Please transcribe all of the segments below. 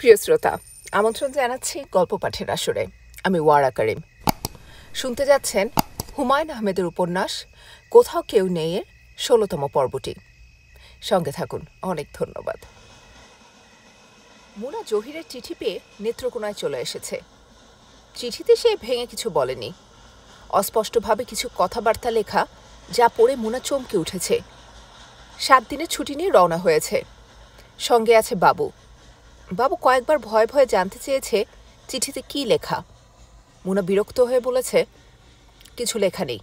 প্রিয় শ্রোতা আমন্ত্রণ জানাচ্ছি গল্প পাঠের আসরে আমি ওয়ারা করিম শুনতে যাচ্ছেন হুমায়ুন আহমেদের উপন্যাস কোথাও কেউ নেই এর ষোলোতম পর্বটি সঙ্গে থাকুন অনেক ধন্যবাদ মুনা জহিরের চিঠি পেয়ে নেত্রকোনায় চলে এসেছে চিঠিতে সে ভেঙে কিছু বলেনি অস্পষ্টভাবে কিছু কথাবার্তা লেখা যা পড়ে মুনা চমকে উঠেছে সাত দিনের ছুটি নিয়ে রওনা হয়েছে সঙ্গে আছে বাবু বাবু কয়েকবার ভয় ভয়ে জানতে চেয়েছে চিঠিতে কি লেখা মুনা বিরক্ত হয়ে বলেছে কিছু লেখা নেই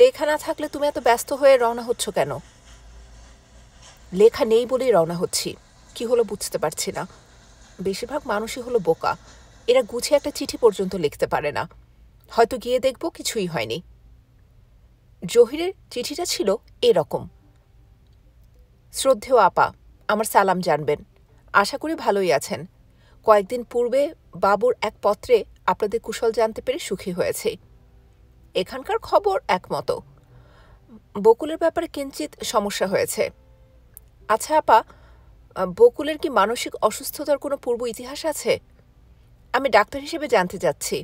লেখা না থাকলে তুমি এত ব্যস্ত হয়ে রওনা হচ্ছ কেন লেখা নেই বলেই রওনা হচ্ছি কি হলো বুঝতে পারছি না বেশিরভাগ মানুষই হলো বোকা এরা গুছিয়ে একটা চিঠি পর্যন্ত লিখতে পারে না হয়তো গিয়ে দেখব কিছুই হয়নি জহিরের চিঠিটা ছিল এরকম শ্রদ্ধেয় আপা আমার সালাম জানবেন আশা করি ভালোই আছেন কয়েকদিন পূর্বে বাবুর এক পত্রে আপনাদের কুশল জানতে পেরে সুখী হয়েছে এখানকার খবর একমতো বকুলের ব্যাপারে কিঞ্চিত সমস্যা হয়েছে আচ্ছা আপা বকুলের কি মানসিক অসুস্থতার কোনো পূর্ব ইতিহাস আছে আমি ডাক্তার হিসেবে জানতে যাচ্ছি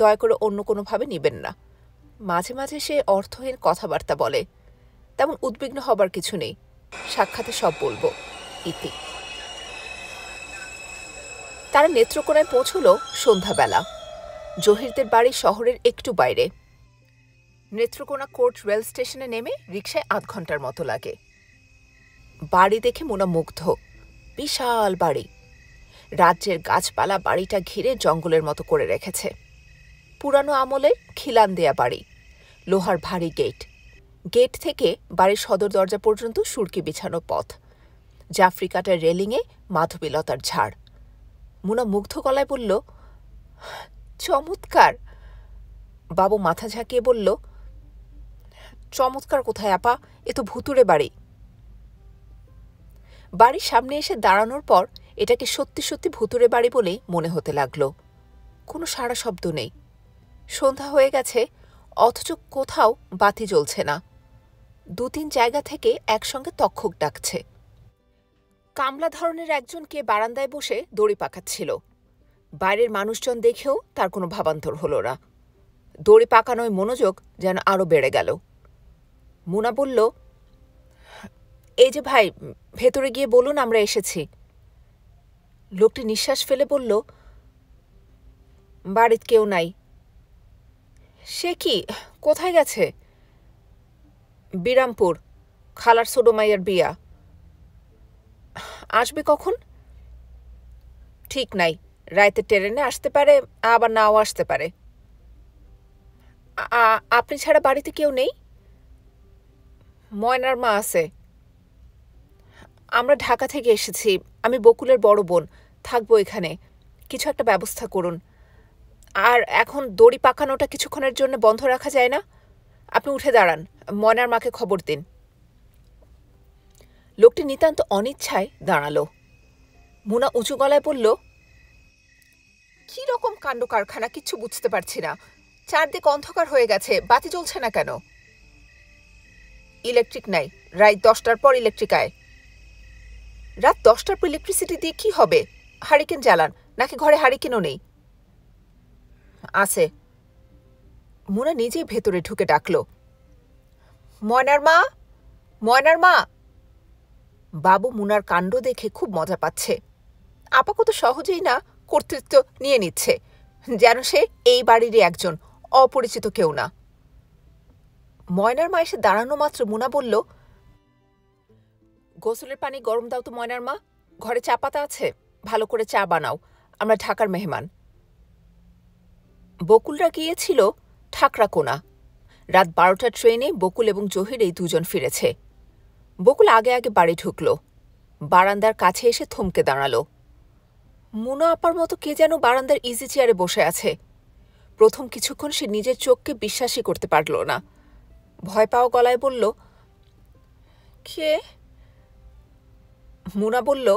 দয়া করে অন্য কোনোভাবে নেবেন না মাঝে মাঝে সে অর্থহীন কথাবার্তা বলে তেমন উদ্বিগ্ন হবার কিছু নেই সাক্ষাতে সব বলবো ইতি তারা নেত্রকোনায় পৌঁছল সন্ধ্যাবেলা জহিরদের বাড়ি শহরের একটু বাইরে নেত্রকোনা কোর্ট রেল স্টেশনে নেমে রিক্সায় আধ ঘন্টার মতো লাগে বাড়ি দেখে মোনা মুগ্ধ বিশাল বাড়ি রাজ্যের গাছপালা বাড়িটা ঘিরে জঙ্গলের মতো করে রেখেছে পুরানো আমলের খিলান দেয়া বাড়ি লোহার ভারী গেট গেট থেকে বাড়ির সদর দরজা পর্যন্ত সুরকি বিছানো পথ জাফ্রিকাটার রেলিংয়ে মাধবীলতার ঝাড় মুনা মুগ্ধ গলায় বলল চমৎকার বাবু মাথা ঝাঁকিয়ে বলল চমৎকার কোথায় আপা এ তো ভুতুরে বাড়ি বাড়ির সামনে এসে দাঁড়ানোর পর এটাকে সত্যি সত্যি ভুতুরে বাড়ি বলেই মনে হতে লাগলো কোনো সারা শব্দ নেই সন্ধ্যা হয়ে গেছে অথচ কোথাও বাতি জ্বলছে না দু তিন জায়গা থেকে একসঙ্গে তক্ষক ডাকছে কামলা ধরনের একজনকে বারান্দায় বসে দড়ি পাকাচ্ছিল বাইরের মানুষজন দেখেও তার কোনো ভাবান্তর হলো না দড়ি পাকানোয় মনোযোগ যেন আরও বেড়ে গেল মুনা বলল এই যে ভাই ভেতরে গিয়ে বলুন আমরা এসেছি লোকটি নিঃশ্বাস ফেলে বলল বাড়িত কেউ নাই সে কি কোথায় গেছে বিরামপুর খালার সোডোমাইয়ার বিয়া আসবে কখন ঠিক নাই রাইতে ট্রেনে আসতে পারে আবার নাও আসতে পারে আপনি ছাড়া বাড়িতে কেউ নেই ময়নার মা আছে আমরা ঢাকা থেকে এসেছি আমি বকুলের বড় বোন থাকবো এখানে কিছু একটা ব্যবস্থা করুন আর এখন দড়ি পাকানোটা কিছুক্ষণের জন্য বন্ধ রাখা যায় না আপনি উঠে দাঁড়ান ময়নার মাকে খবর দিন লোকটি নিতান্ত অনিচ্ছায় দাঁড়ালো মুনা উঁচু গলায় বলল কীরকম কাণ্ড কারখানা কিচ্ছু বুঝতে পারছি না চারদিক অন্ধকার হয়ে গেছে বাতি জ্বলছে না কেন ইলেকট্রিক নাই রাত দশটার পর ইলেকট্রিক আয় রাত দশটার পর ইলেকট্রিসিটি দিয়ে কি হবে হারিকেন জ্বালান নাকি ঘরে হারিকেনও নেই আছে মুনা নিজেই ভেতরে ঢুকে ডাকল ময়নার মা ময়নার মা বাবু মুনার কাণ্ড দেখে খুব মজা পাচ্ছে আপাতত সহজেই না কর্তৃত্ব নিয়ে নিচ্ছে যেন সে এই বাড়িরই একজন অপরিচিত কেউ না ময়নার মা এসে দাঁড়ানো মাত্র মুনা বলল গোসলের পানি গরম দাও তো ময়নার মা ঘরে চা পাতা আছে ভালো করে চা বানাও আমরা ঢাকার মেহমান বকুলরা গিয়েছিল ঠাকরা কোনা রাত বারোটার ট্রেনে বকুল এবং জহির এই দুজন ফিরেছে বকুল আগে আগে বাড়ি ঢুকল বারান্দার কাছে এসে থমকে দাঁড়ালো মুনা আপার মতো কে যেন বারান্দার ইজি চেয়ারে বসে আছে প্রথম কিছুক্ষণ সে নিজের চোখকে বিশ্বাসই করতে পারল না ভয় পাওয়া গলায় বলল কে মুনা বলল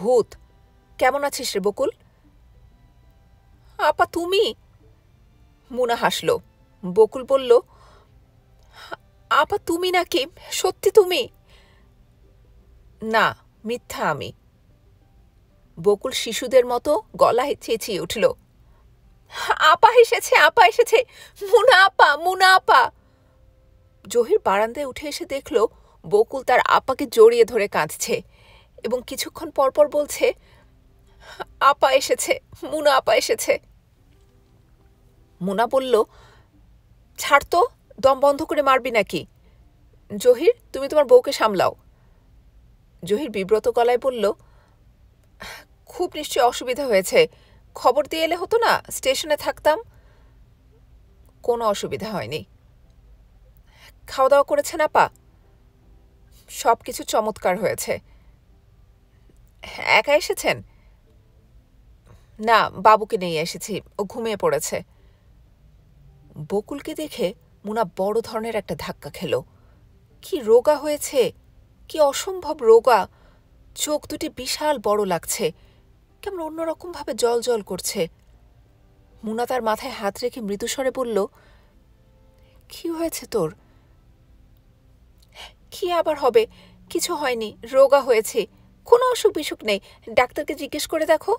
ভূত কেমন আছিস রে বকুল আপা তুমি মুনা হাসল বকুল বলল আপা তুমি নাকি সত্যি তুমি না মিথ্যা আমি বকুল শিশুদের মতো গলায় চেঁচিয়ে উঠল আপা এসেছে আপা এসেছে মুনা আপা মুনা আপা জহির বারান্দায় উঠে এসে দেখল বকুল তার আপাকে জড়িয়ে ধরে কাঁদছে এবং কিছুক্ষণ পরপর বলছে আপা এসেছে মুনা আপা এসেছে মুনা বলল ছাড় তো দম বন্ধ করে মারবি নাকি জহির তুমি তোমার বউকে সামলাও জহির বিব্রত গলায় বলল খুব নিশ্চয় অসুবিধা হয়েছে খবর দিয়ে এলে হতো না স্টেশনে থাকতাম কোনো অসুবিধা হয়নি খাওয়া দাওয়া করেছে না পা সব কিছু চমৎকার হয়েছে একা এসেছেন না বাবুকে নিয়ে এসেছি ও ঘুমিয়ে পড়েছে বকুলকে দেখে মুনা বড় ধরনের একটা ধাক্কা খেল কি রোগা হয়েছে কি অসম্ভব রোগা চোখ দুটি বিশাল বড় লাগছে কেমন অন্যরকমভাবে জল জল করছে মুনা তার মাথায় হাত রেখে মৃদুস্বরে বলল কি হয়েছে তোর কি আবার হবে কিছু হয়নি রোগা হয়েছে কোনো অসুখ বিসুখ নেই ডাক্তারকে জিজ্ঞেস করে দেখো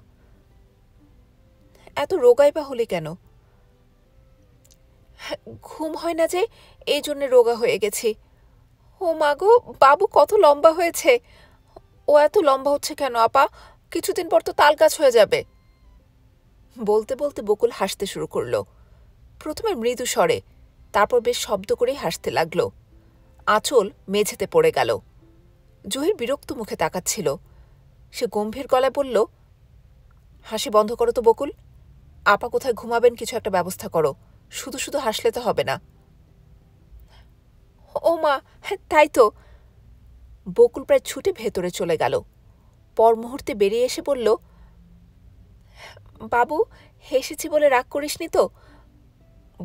এত রোগাই বা হলে কেন ঘুম হয় না যে এই জন্য রোগা হয়ে গেছি ও মাগো বাবু কত লম্বা হয়েছে ও এত লম্বা হচ্ছে কেন আপা কিছুদিন পর তো তাল গাছ হয়ে যাবে বলতে বলতে বকুল হাসতে শুরু করল প্রথমে মৃদু স্বরে তারপর বেশ শব্দ করেই হাসতে লাগল আঁচল মেঝেতে পড়ে গেল জহির বিরক্ত মুখে তাকাচ্ছিল সে গম্ভীর গলায় বলল হাসি বন্ধ করো তো বকুল আপা কোথায় ঘুমাবেন কিছু একটা ব্যবস্থা করো শুধু শুধু হাসলে তো হবে না ও মা হ্যাঁ, তাই তো বকুল প্রায় ছুটে ভেতরে চলে গেল পর মুহূর্তে বেরিয়ে এসে বলল বাবু হেসেছি বলে রাগ করিসনি তো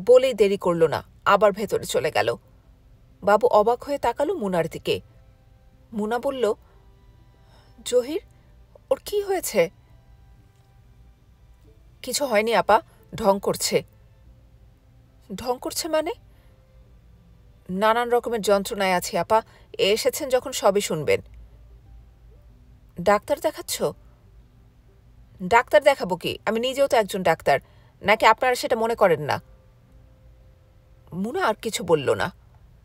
বলেই দেরি করল না আবার ভেতরে চলে গেল বাবু অবাক হয়ে তাকালো মুনার দিকে মুনা বলল জহির ওর কি হয়েছে কিছু হয়নি আপা ঢং করছে ঢং করছে মানে নানান রকমের যন্ত্রণায় আছি আপা এসেছেন যখন সবই শুনবেন ডাক্তার দেখাচ্ছ ডাক্তার দেখাবো কি আমি নিজেও তো একজন ডাক্তার নাকি আপনারা সেটা মনে করেন না মুনা আর কিছু বলল না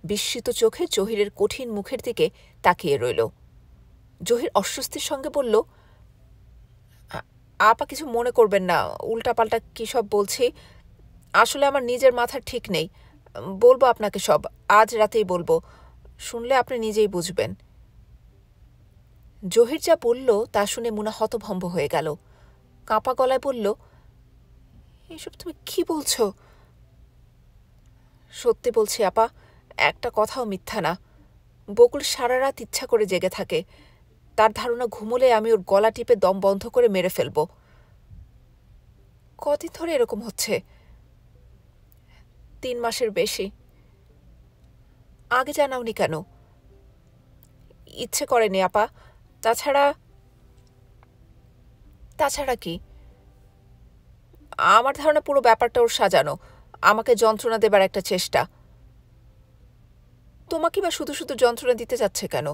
বিস্মিত চোখে জহিরের কঠিন মুখের দিকে তাকিয়ে রইল জহির অস্বস্তির সঙ্গে বলল আপা কিছু মনে করবেন না উল্টাপাল্টা কী সব বলছি আসলে আমার নিজের মাথা ঠিক নেই বলবো আপনাকে সব আজ রাতেই বলবো শুনলে আপনি নিজেই বুঝবেন জহির যা বলল তা শুনে মুনা হতভম্ব হয়ে গেল কাঁপা গলায় বলল এসব তুমি কি বলছো সত্যি বলছি আপা একটা কথাও মিথ্যা না বকুল সারা রাত ইচ্ছা করে জেগে থাকে তার ধারণা ঘুমলে আমি ওর গলা টিপে দম বন্ধ করে মেরে ফেলব কদিন ধরে এরকম হচ্ছে তিন মাসের বেশি আগে জানাওনি কেন ইচ্ছে করেনি আপা তাছাড়া তাছাড়া কি আমার ধারণা পুরো ব্যাপারটা ওর সাজানো আমাকে যন্ত্রণা দেবার একটা চেষ্টা তোমাকে বা শুধু শুধু যন্ত্রণা দিতে যাচ্ছে কেন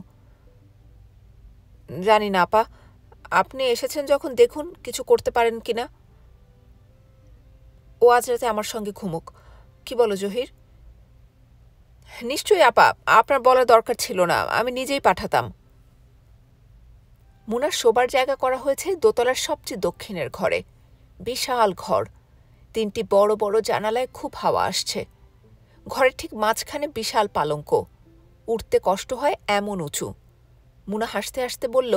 জানি না আপা আপনি এসেছেন যখন দেখুন কিছু করতে পারেন কিনা ও আজ রাতে আমার সঙ্গে ঘুমুক কি বলো জহির নিশ্চয়ই আপা আপনার বলা দরকার ছিল না আমি নিজেই পাঠাতাম মুনার শোবার জায়গা করা হয়েছে দোতলার সবচেয়ে দক্ষিণের ঘরে বিশাল ঘর তিনটি বড় বড় জানালায় খুব হাওয়া আসছে ঘরের ঠিক মাঝখানে বিশাল পালঙ্ক উঠতে কষ্ট হয় এমন উঁচু মুনা হাসতে হাসতে বলল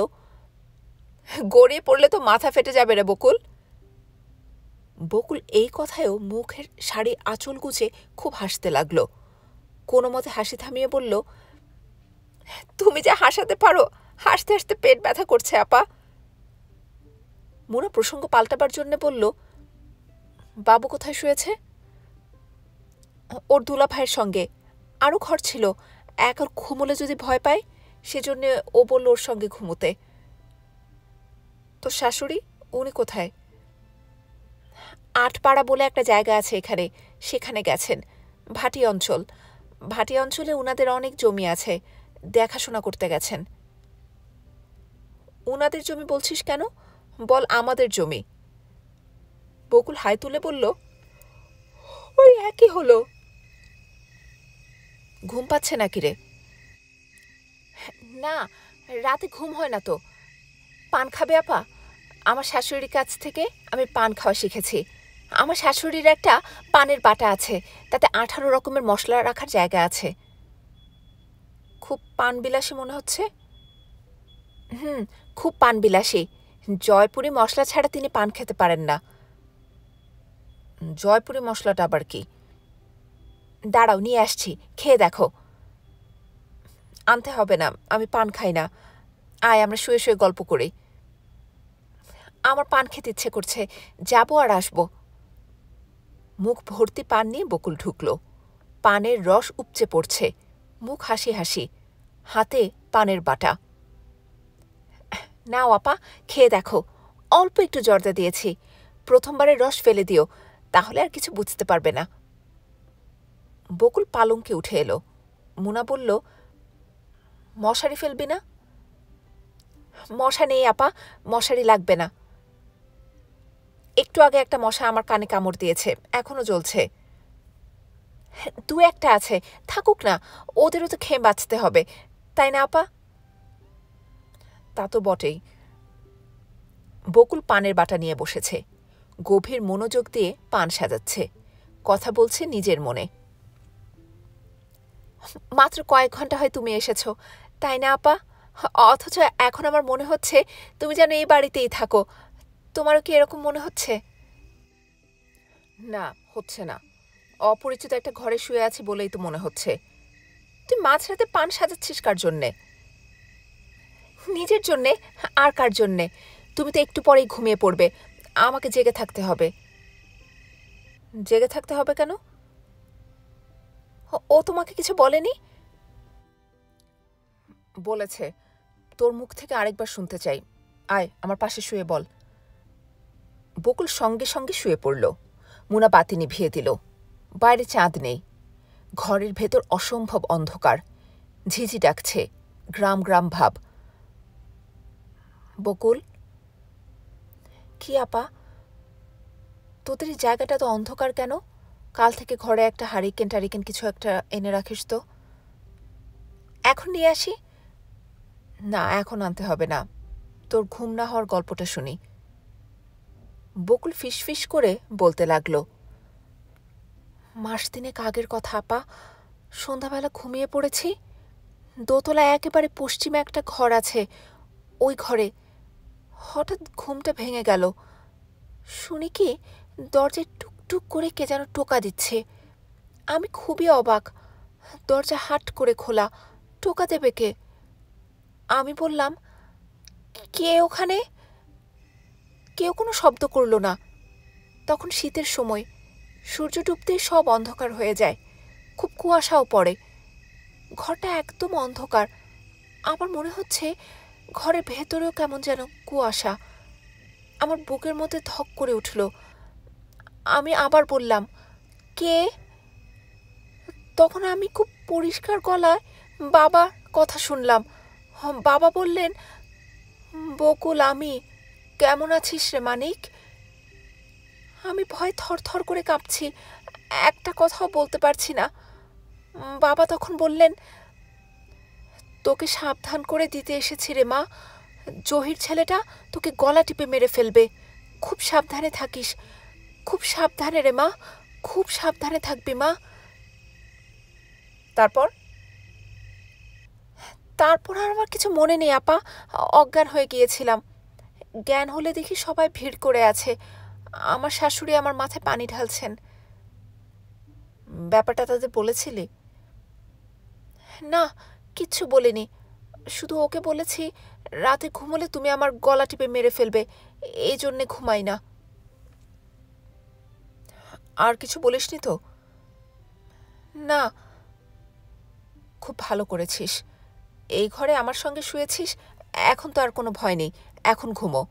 গড়িয়ে পড়লে তো মাথা ফেটে যাবে রে বকুল বকুল এই কথায়ও মুখের শাড়ি আঁচল গুছে খুব হাসতে লাগলো কোনো মতে হাসি থামিয়ে বলল তুমি যে হাসাতে পারো হাসতে হাসতে পেট ব্যথা করছে আপা মোনা প্রসঙ্গ পাল্টাবার জন্য বলল বাবু কোথায় শুয়েছে ওর দুলা ভাইয়ের সঙ্গে আরও ঘর ছিল এক আর ঘুমলে যদি ভয় পায় সেজন্য ও বলল ওর সঙ্গে ঘুমোতে তো শাশুড়ি উনি কোথায় আটপাড়া বলে একটা জায়গা আছে এখানে সেখানে গেছেন ভাটি অঞ্চল ভাটি অঞ্চলে ওনাদের অনেক জমি আছে দেখাশোনা করতে গেছেন ওনাদের জমি বলছিস কেন বল আমাদের জমি বকুল হাই তুলে বলল ওই একই হলো ঘুম পাচ্ছে নাকি রে না রাতে ঘুম হয় না তো পান খাবে আপা আমার শাশুড়ির কাছ থেকে আমি পান খাওয়া শিখেছি আমার শাশুড়ির একটা পানের বাটা আছে তাতে আঠারো রকমের মশলা রাখার জায়গা আছে খুব পান বিলাসী মনে হচ্ছে হুম খুব পান বিলাসী জয়পুরি মশলা ছাড়া তিনি পান খেতে পারেন না জয়পুরি মশলাটা আবার কি দাঁড়াও নিয়ে আসছি খেয়ে দেখো আনতে হবে না আমি পান খাই না আয় আমরা শুয়ে শুয়ে গল্প করি আমার পান খেতে ইচ্ছে করছে যাবো আর আসবো মুখ ভর্তি পান নিয়ে বকুল ঢুকল পানের রস উপচে পড়ছে মুখ হাসি হাসি হাতে পানের বাটা নাও আপা খেয়ে দেখো অল্প একটু জর্দা দিয়েছি প্রথমবারের রস ফেলে দিও তাহলে আর কিছু বুঝতে পারবে না বকুল পালঙ্কে উঠে এলো মুনা বলল মশারি ফেলবি না মশা নেই আপা মশারি লাগবে না একটু আগে একটা মশা আমার কানে কামড় দিয়েছে এখনও জ্বলছে হ্যাঁ, দু একটা আছে থাকুক না ওদেরও তো খেয়ে বাঁচতে হবে তাই না আপা তা তো বটেই বকুল পানের বাটা নিয়ে বসেছে গভীর মনোযোগ দিয়ে পান সাজাচ্ছে কথা বলছে নিজের মনে মাত্র কয়েক ঘন্টা হয় তুমি এসেছ তাই না আপা অথচ এখন আমার মনে হচ্ছে তুমি যেন এই বাড়িতেই থাকো তোমারও কি এরকম মনে হচ্ছে না হচ্ছে না অপরিচিত একটা ঘরে শুয়ে আছি বলেই তো মনে হচ্ছে তুই মাঝরাতে পান সাজাচ্ছিস কার জন্যে নিজের জন্যে আর কার জন্যে তুমি তো একটু পরেই ঘুমিয়ে পড়বে আমাকে জেগে থাকতে হবে জেগে থাকতে হবে কেন ও তোমাকে কিছু বলেনি বলেছে তোর মুখ থেকে আরেকবার শুনতে চাই আয় আমার পাশে শুয়ে বল বকুল সঙ্গে সঙ্গে শুয়ে পড়ল মুনা বাতি নিভিয়ে দিল বাইরে চাঁদ নেই ঘরের ভেতর অসম্ভব অন্ধকার ঝিঝি ডাকছে গ্রাম গ্রাম ভাব বকুল কি আপা তোদের এই জায়গাটা তো অন্ধকার কেন কাল থেকে ঘরে একটা হারিকেন টারিকেন কিছু একটা এনে রাখিস তো এখন নিয়ে আসি না এখন আনতে হবে না তোর ঘুম না হওয়ার গল্পটা শুনি বকুল ফিসফিস করে বলতে লাগল মাস তিনেক আগের কথা আপা সন্ধ্যাবেলা ঘুমিয়ে পড়েছি দোতলা একেবারে পশ্চিমে একটা ঘর আছে ওই ঘরে হঠাৎ ঘুমটা ভেঙে গেল শুনি কি দরজায় টুকটুক করে কে যেন টোকা দিচ্ছে আমি খুবই অবাক দরজা হাট করে খোলা টোকা দেবে কে আমি বললাম কে ওখানে কেউ কোনো শব্দ করল না তখন শীতের সময় সূর্য ডুবতে সব অন্ধকার হয়ে যায় খুব কুয়াশাও পড়ে ঘরটা একদম অন্ধকার আমার মনে হচ্ছে ঘরের ভেতরেও কেমন যেন কুয়াশা আমার বুকের মধ্যে ধক করে উঠল আমি আবার বললাম কে তখন আমি খুব পরিষ্কার গলায় বাবা কথা শুনলাম বাবা বললেন বকুল আমি কেমন আছিস রে মানিক আমি ভয়ে থরথর করে কাঁপছি একটা কথাও বলতে পারছি না বাবা তখন বললেন তোকে সাবধান করে দিতে এসেছি রে মা জহির ছেলেটা তোকে গলা টিপে মেরে ফেলবে খুব সাবধানে থাকিস খুব সাবধানে রে মা খুব সাবধানে থাকবি মা তারপর তারপর আর আমার কিছু মনে নেই আপা অজ্ঞান হয়ে গিয়েছিলাম জ্ঞান হলে দেখি সবাই ভিড় করে আছে আমার শাশুড়ি আমার মাথায় পানি ঢালছেন ব্যাপারটা তাদের বলেছিলি না কিচ্ছু বলিনি শুধু ওকে বলেছি রাতে ঘুমলে তুমি আমার গলা টিপে মেরে ফেলবে এই জন্যে ঘুমাই না আর কিছু বলিসনি তো না খুব ভালো করেছিস এই ঘরে আমার সঙ্গে শুয়েছিস এখন তো আর কোনো ভয় নেই এখন ঘুমো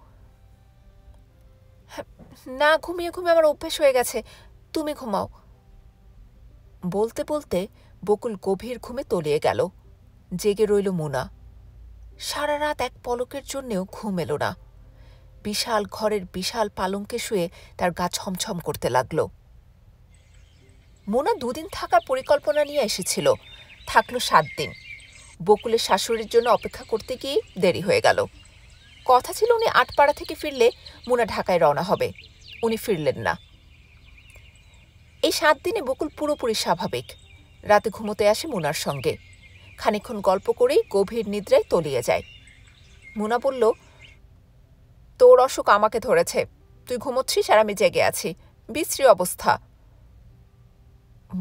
না ঘুমিয়ে ঘুমিয়ে আমার অভ্যেস হয়ে গেছে তুমি ঘুমাও বলতে বলতে বকুল গভীর ঘুমে তলিয়ে গেল জেগে রইল মোনা সারা রাত এক পলকের জন্যেও ঘুম এলো না বিশাল ঘরের বিশাল পালঙ্কে শুয়ে তার গা ছমছম করতে লাগল মোনা দুদিন থাকার পরিকল্পনা নিয়ে এসেছিল থাকলো সাত দিন বকুলের শাশুড়ির জন্য অপেক্ষা করতে গিয়ে দেরি হয়ে গেল কথা ছিল উনি আটপাড়া থেকে ফিরলে মুনা ঢাকায় রওনা হবে উনি ফিরলেন না এই সাত দিনে বকুল পুরোপুরি স্বাভাবিক রাতে ঘুমোতে আসে মুনার সঙ্গে খানিক্ষণ গল্প করেই গভীর নিদ্রায় তলিয়ে যায় মুনা বলল তোর অসুখ আমাকে ধরেছে তুই ঘুমোচ্ছিস আর আমি জেগে আছি বিশ্রী অবস্থা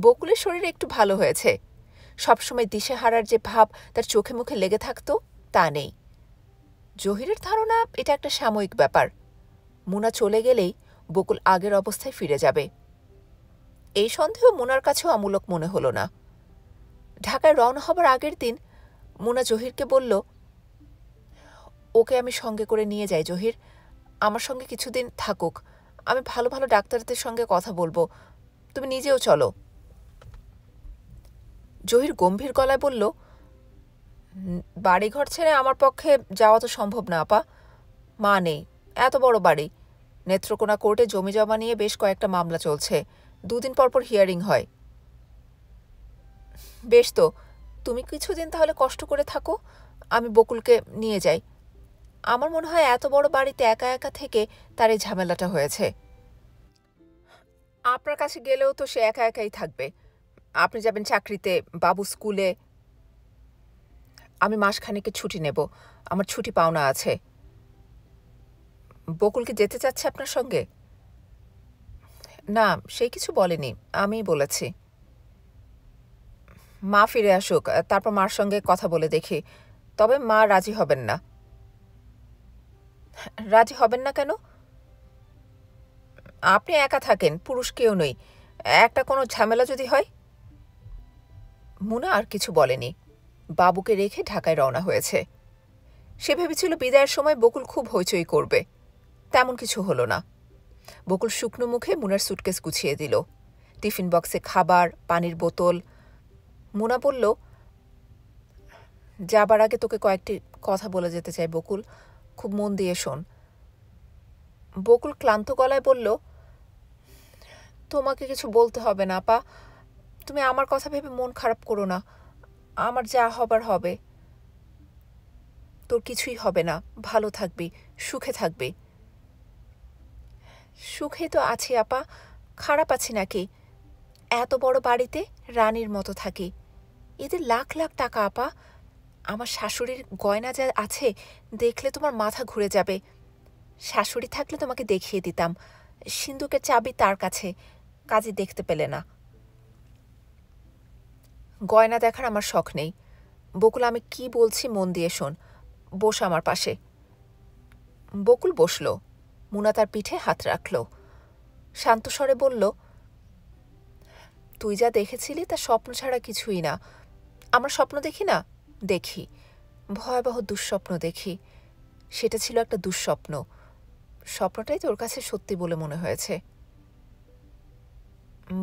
বকুলের শরীর একটু ভালো হয়েছে সবসময় দিশেহারার যে ভাব তার চোখে মুখে লেগে থাকতো তা নেই জহিরের ধারণা এটা একটা সাময়িক ব্যাপার মুনা চলে গেলেই বকুল আগের অবস্থায় ফিরে যাবে এই সন্দেহ মুনার কাছেও অমূলক মনে হলো না ঢাকায় রওনা হবার আগের দিন মুনা জহিরকে বলল ওকে আমি সঙ্গে করে নিয়ে যাই জহির আমার সঙ্গে কিছুদিন থাকুক আমি ভালো ভালো ডাক্তারদের সঙ্গে কথা বলবো তুমি নিজেও চলো জহির গম্ভীর গলায় বলল বাড়িঘর ছেড়ে আমার পক্ষে যাওয়া তো সম্ভব না আপা মা নেই এত বড় বাড়ি নেত্রকোনা কোর্টে জমি জমা নিয়ে বেশ কয়েকটা মামলা চলছে দুদিন পর পর হিয়ারিং হয় বেশ তো তুমি কিছুদিন তাহলে কষ্ট করে থাকো আমি বকুলকে নিয়ে যাই আমার মনে হয় এত বড় বাড়িতে একা একা থেকে তার এই ঝামেলাটা হয়েছে আপনার কাছে গেলেও তো সে একা একাই থাকবে আপনি যাবেন চাকরিতে বাবু স্কুলে আমি মাসখানেকে ছুটি নেব আমার ছুটি পাওনা আছে বকুলকে যেতে চাচ্ছে আপনার সঙ্গে না সেই কিছু বলেনি আমি বলেছি মা ফিরে আসুক তারপর মার সঙ্গে কথা বলে দেখি তবে মা রাজি হবেন না রাজি হবেন না কেন আপনি একা থাকেন পুরুষ কেউ নই একটা কোনো ঝামেলা যদি হয় মুনা আর কিছু বলেনি বাবুকে রেখে ঢাকায় রওনা হয়েছে সে ভেবেছিল বিদায়ের সময় বকুল খুব হইচই করবে তেমন কিছু হলো না বকুল শুকনো মুখে মুনার সুটকেস গুছিয়ে দিল টিফিন বক্সে খাবার পানির বোতল মুনা বলল যাবার আগে তোকে কয়েকটি কথা বলে যেতে চাই বকুল খুব মন দিয়ে শোন বকুল ক্লান্ত গলায় বলল তোমাকে কিছু বলতে হবে না পা তুমি আমার কথা ভেবে মন খারাপ করো না আমার যা হবার হবে তোর কিছুই হবে না ভালো থাকবি সুখে থাকবি সুখে তো আছে আপা খারাপ আছি নাকি এত বড় বাড়িতে রানীর মতো থাকি এদের লাখ লাখ টাকা আপা আমার শাশুড়ির গয়না যা আছে দেখলে তোমার মাথা ঘুরে যাবে শাশুড়ি থাকলে তোমাকে দেখিয়ে দিতাম সিন্ধুকের চাবি তার কাছে কাজে দেখতে পেলে না গয়না দেখার আমার শখ নেই বকুল আমি কি বলছি মন দিয়ে শোন বস আমার পাশে বকুল বসল মুনা তার পিঠে হাত রাখল শান্তস্বরে বলল তুই যা দেখেছিলি তা স্বপ্ন ছাড়া কিছুই না আমার স্বপ্ন দেখি না দেখি ভয়াবহ দুঃস্বপ্ন দেখি সেটা ছিল একটা দুঃস্বপ্ন স্বপ্নটাই তোর কাছে সত্যি বলে মনে হয়েছে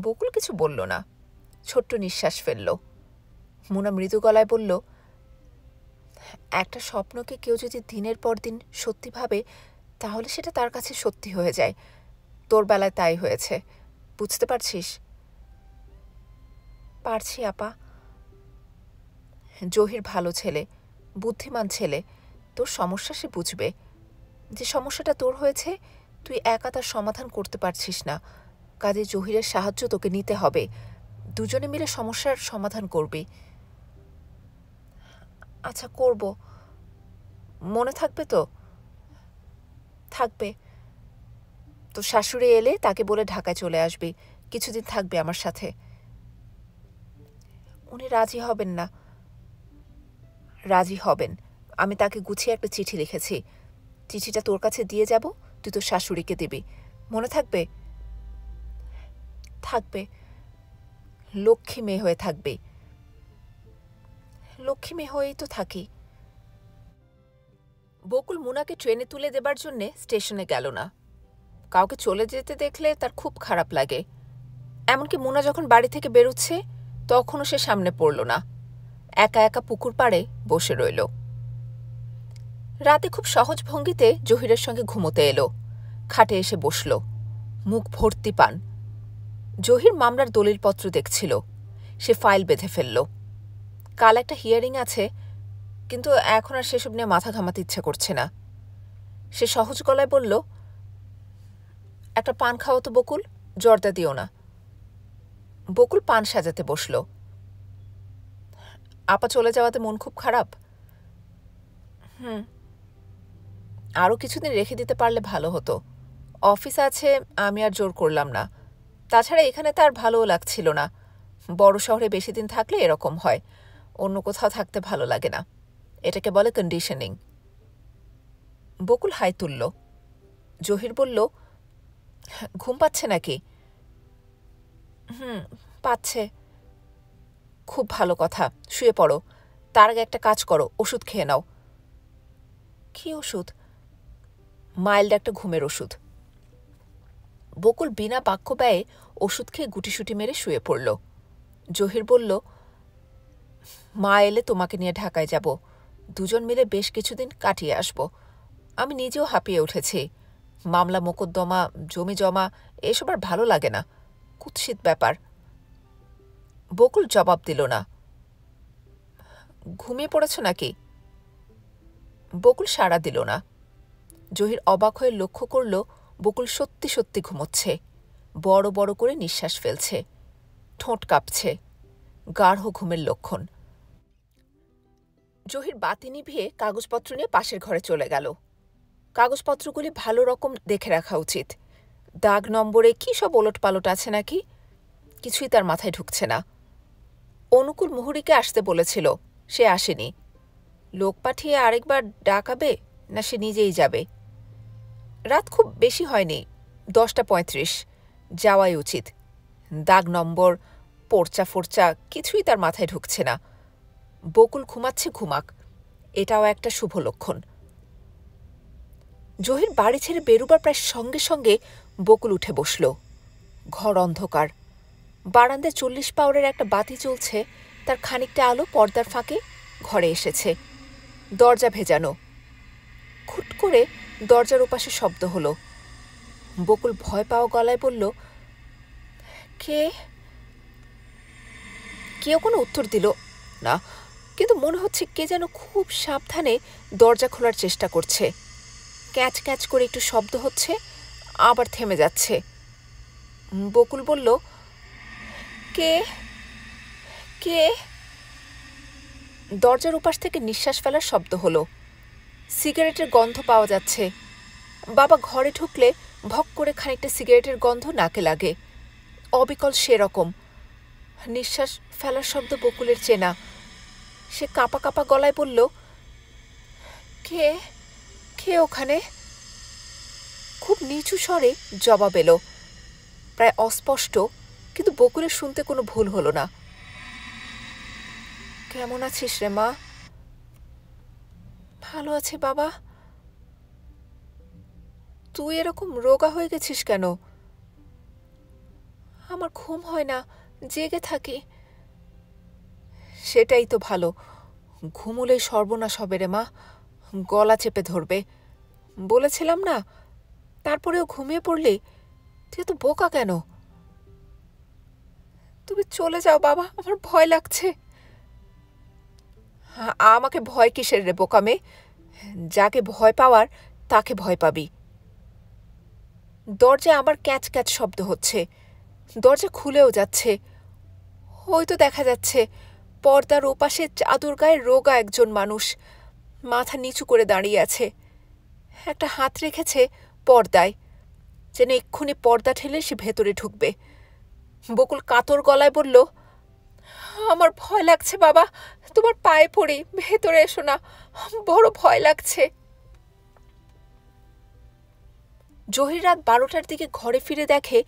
বকুল কিছু বলল না ছোট্ট নিঃশ্বাস ফেলল মোনা মৃদু গলায় বলল একটা স্বপ্নকে কেউ যদি দিনের পর দিন সত্যি ভাবে তাহলে সেটা তার কাছে সত্যি হয়ে যায় তোর বেলায় তাই হয়েছে বুঝতে পারছিস পারছি আপা জহির ভালো ছেলে বুদ্ধিমান ছেলে তোর সমস্যা সে বুঝবে যে সমস্যাটা তোর হয়েছে তুই একা তার সমাধান করতে পারছিস না কাজে জহিরের সাহায্য তোকে নিতে হবে দুজনে মিলে সমস্যার সমাধান করবি আচ্ছা করব মনে থাকবে তো থাকবে তো শাশুড়ি এলে তাকে বলে ঢাকায় চলে আসবি কিছুদিন থাকবে আমার সাথে উনি রাজি হবেন না রাজি হবেন আমি তাকে গুছিয়ে একটা চিঠি লিখেছি চিঠিটা তোর কাছে দিয়ে যাব তুই তোর শাশুড়িকে দিবি মনে থাকবে থাকবে লক্ষ্মী মেয়ে হয়ে থাকবে লক্ষ্মী মেয়ে হয়েই তো থাকি বকুল মুনাকে ট্রেনে তুলে দেবার জন্যে স্টেশনে গেল না কাউকে চলে যেতে দেখলে তার খুব খারাপ লাগে এমনকি মুনা যখন বাড়ি থেকে বেরোচ্ছে তখনও সে সামনে পড়ল না একা একা পুকুর পাড়ে বসে রইল রাতে খুব সহজ ভঙ্গিতে জহিরের সঙ্গে ঘুমোতে এলো খাটে এসে বসল মুখ ভর্তি পান জহির মামলার দলিলপত্র দেখছিল সে ফাইল বেঁধে ফেলল কাল একটা হিয়ারিং আছে কিন্তু এখন আর সেসব নিয়ে মাথা ঘামাতে ইচ্ছে করছে না সে সহজ গলায় বলল একটা পান খাওয়া তো বকুল জর্দা দিও না বকুল পান সাজাতে বসল আপা চলে যাওয়াতে মন খুব খারাপ হুম আরও কিছুদিন রেখে দিতে পারলে ভালো হতো অফিস আছে আমি আর জোর করলাম না তাছাড়া এখানে তার ভালোও লাগছিল না বড় শহরে বেশি দিন থাকলে এরকম হয় অন্য কোথাও থাকতে ভালো লাগে না এটাকে বলে কন্ডিশনিং বকুল হাই তুলল জহির বলল ঘুম পাচ্ছে নাকি হুম পাচ্ছে খুব ভালো কথা শুয়ে পড়ো তার আগে একটা কাজ করো ওষুধ খেয়ে নাও কি ওষুধ মাইল্ড একটা ঘুমের ওষুধ বকুল বিনা বাক্য ব্যয়ে ওষুধ খেয়ে গুটিসুটি মেরে শুয়ে পড়ল জহির বলল মা এলে তোমাকে নিয়ে ঢাকায় যাব দুজন মিলে বেশ কিছুদিন কাটিয়ে আসব আমি নিজেও হাঁপিয়ে উঠেছি মামলা মোকদ্দমা জমি জমা এসব আর ভালো লাগে না কুৎসিত ব্যাপার বকুল জবাব দিল না ঘুমিয়ে পড়েছ নাকি বকুল সাড়া দিল না জহির অবাক হয়ে লক্ষ্য করল বকুল সত্যি সত্যি ঘুমোচ্ছে বড় বড় করে নিঃশ্বাস ফেলছে ঠোঁট কাঁপছে গাঢ় ঘুমের লক্ষণ জহির বাতি নিভিয়ে কাগজপত্র নিয়ে পাশের ঘরে চলে গেল কাগজপত্রগুলি ভালো রকম দেখে রাখা উচিত দাগ নম্বরে কী সব ওলট পালট আছে নাকি কিছুই তার মাথায় ঢুকছে না অনুকূল মুহুরিকে আসতে বলেছিল সে আসেনি লোক পাঠিয়ে আরেকবার ডাকাবে না সে নিজেই যাবে রাত খুব বেশি হয়নি দশটা পঁয়ত্রিশ যাওয়াই উচিত দাগ নম্বর পর্চা ফোরচা কিছুই তার মাথায় ঢুকছে না বকুল ঘুমাচ্ছে ঘুমাক এটাও একটা শুভ লক্ষণ জহির বাড়ি ছেড়ে বেরুবার প্রায় সঙ্গে সঙ্গে বকুল উঠে বসল ঘর অন্ধকার বারান্দায় চল্লিশ পাওয়ারের একটা বাতি চলছে তার খানিকটা আলো পর্দার ফাঁকে ঘরে এসেছে দরজা ভেজানো খুট করে দরজার ওপাশে শব্দ হলো বকুল ভয় পাওয়া গলায় বলল কে কেউ কোনো উত্তর দিল না কিন্তু মনে হচ্ছে কে যেন খুব সাবধানে দরজা খোলার চেষ্টা করছে ক্যাচ ক্যাচ করে একটু শব্দ হচ্ছে আবার থেমে যাচ্ছে বকুল বলল কে কে দরজার উপাশ থেকে নিঃশ্বাস ফেলার শব্দ হলো সিগারেটের গন্ধ পাওয়া যাচ্ছে বাবা ঘরে ঢুকলে ভক করে খানিকটা সিগারেটের গন্ধ নাকে লাগে অবিকল সেরকম নিঃশ্বাস ফেলার শব্দ বকুলের চেনা সে কাঁপা কাঁপা গলায় বলল কে কে ওখানে খুব নিচু স্বরে জবাব এলো প্রায় অস্পষ্ট কিন্তু বকুলের শুনতে কোনো ভুল হলো না কেমন আছিস রে মা ভালো আছি বাবা তুই এরকম রোগা হয়ে গেছিস কেন আমার ঘুম হয় না জেগে থাকি সেটাই তো ভালো ঘুমুলেই সর্বনাশ হবে রে মা গলা চেপে ধরবে বলেছিলাম না তারপরেও ঘুমিয়ে পড়লি তুই তো বোকা কেন তুমি চলে যাও বাবা আমার ভয় লাগছে আমাকে ভয় কিসের রে বোকামে যাকে ভয় পাওয়ার তাকে ভয় পাবি দরজা আমার ক্যাচ ক্যাচ শব্দ হচ্ছে দরজা খুলেও যাচ্ছে হয়তো দেখা যাচ্ছে পর্দার ওপাশে চাদর গায়ে রোগা একজন মানুষ মাথা নিচু করে দাঁড়িয়ে আছে একটা হাত রেখেছে পর্দায় যেন এক্ষুনি পর্দা ঠেলে সে ভেতরে ঢুকবে বকুল কাতর গলায় বলল আমার ভয় লাগছে বাবা তোমার পায়ে পড়ি ভেতরে এসো না বড় ভয় লাগছে জহির রাত বারোটার দিকে ঘরে ফিরে দেখে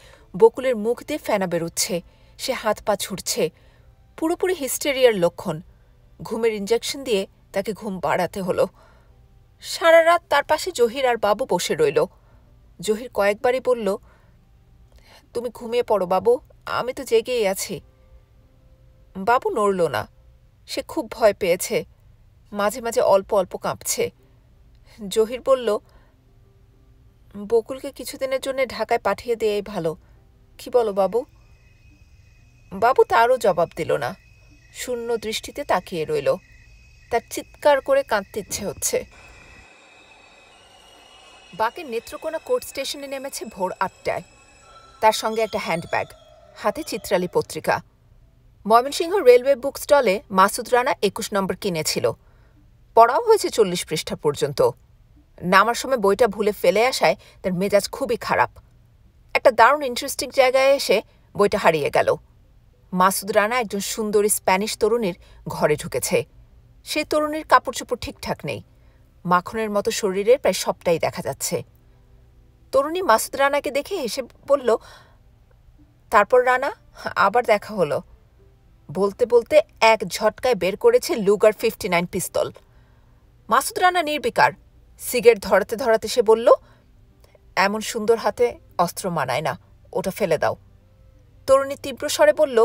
বকুলের মুখ দিয়ে ফেনা বেরোচ্ছে সে হাত পা ছুটছে পুরোপুরি হিস্টেরিয়ার লক্ষণ ঘুমের ইঞ্জেকশন দিয়ে তাকে ঘুম বাড়াতে হলো সারা রাত তার পাশে জহির আর বাবু বসে রইল জহির কয়েকবারই বলল তুমি ঘুমিয়ে পড়ো বাবু আমি তো জেগেই আছি বাবু নড়ল না সে খুব ভয় পেয়েছে মাঝে মাঝে অল্প অল্প কাঁপছে জহির বলল বকুলকে কিছুদিনের জন্য ঢাকায় পাঠিয়ে দেয়াই ভালো কি বলো বাবু বাবু তারও জবাব দিল না শূন্য দৃষ্টিতে তাকিয়ে রইল তার চিৎকার করে কাঁদতে ইচ্ছে হচ্ছে বাকের নেত্রকোনা কোর্ট স্টেশনে নেমেছে ভোর আটটায় তার সঙ্গে একটা হ্যান্ডব্যাগ হাতে চিত্রালী পত্রিকা ময়মনসিংহ রেলওয়ে বুক স্টলে মাসুদ রানা একুশ নম্বর কিনেছিল পড়াও হয়েছে চল্লিশ পৃষ্ঠা পর্যন্ত নামার সময় বইটা ভুলে ফেলে আসায় তার মেজাজ খুবই খারাপ একটা দারুণ ইন্টারেস্টিং জায়গায় এসে বইটা হারিয়ে গেল মাসুদ রানা একজন সুন্দরী স্প্যানিশ তরুণীর ঘরে ঢুকেছে সেই তরুণীর কাপড় চোপড় ঠিকঠাক নেই মাখনের মতো শরীরের প্রায় সবটাই দেখা যাচ্ছে তরুণী মাসুদ রানাকে দেখে হেসে বলল তারপর রানা আবার দেখা হলো বলতে বলতে এক ঝটকায় বের করেছে Luger fifty nine pistol Masud Rana নির্বিকার সিগারেট ধরাতে ধরাতে সে বলল এমন সুন্দর হাতে অস্ত্র মানায় না ওটা ফেলে দাও তরুণী তীব্র স্বরে বলল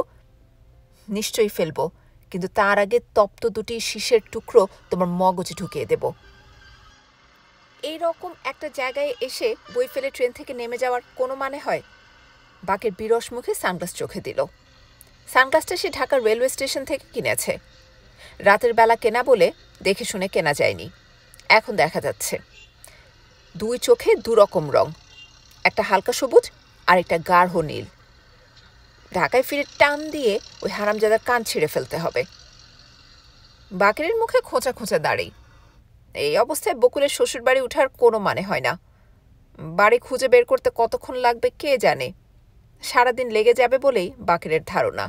নিশ্চয়ই ফেলবো কিন্তু তার আগে তপ্ত দুটি শীষের টুকরো তোমার মগজে ঢুকিয়ে দেব এই রকম একটা জায়গায় এসে বই ফেলে ট্রেন থেকে নেমে যাওয়ার কোনো মানে হয় বাকের বিরস মুখে সানগ্লাস চোখে দিল সানগ্লাসটা সে ঢাকার রেলওয়ে স্টেশন থেকে কিনেছে রাতের বেলা কেনা বলে দেখে শুনে কেনা যায়নি এখন দেখা যাচ্ছে দুই চোখে দুরকম রং একটা হালকা সবুজ আর একটা গাঢ় নীল ঢাকায় ফিরে টান দিয়ে ওই হারামজাদার কান ছিঁড়ে ফেলতে হবে বাকিরের মুখে খোঁচা খোঁচা দাঁড়ি এই অবস্থায় বকুলের শ্বশুরবাড়ি উঠার কোনো মানে হয় না বাড়ি খুঁজে বের করতে কতক্ষণ লাগবে কে জানে সারাদিন লেগে যাবে বলেই বাকিরের ধারণা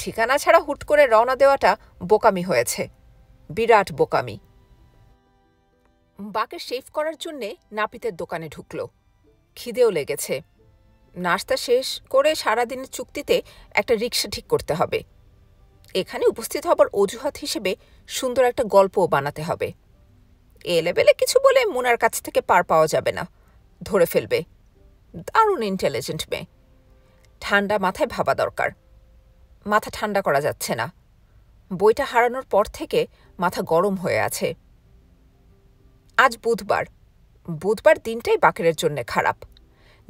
ঠিকানা ছাড়া হুট করে রওনা দেওয়াটা বোকামি হয়েছে বিরাট বোকামি বাকে শেভ করার জন্যে নাপিতের দোকানে ঢুকল খিদেও লেগেছে নাস্তা শেষ করে সারাদিনের চুক্তিতে একটা রিক্সা ঠিক করতে হবে এখানে উপস্থিত হবার অজুহাত হিসেবে সুন্দর একটা গল্পও বানাতে হবে এলেবেলে কিছু বলে মোনার কাছ থেকে পার পাওয়া যাবে না ধরে ফেলবে দারুণ ইন্টেলিজেন্ট মেয়ে ঠান্ডা মাথায় ভাবা দরকার মাথা ঠান্ডা করা যাচ্ছে না বইটা হারানোর পর থেকে মাথা গরম হয়ে আছে আজ বুধবার বুধবার দিনটাই বাকেরের জন্য খারাপ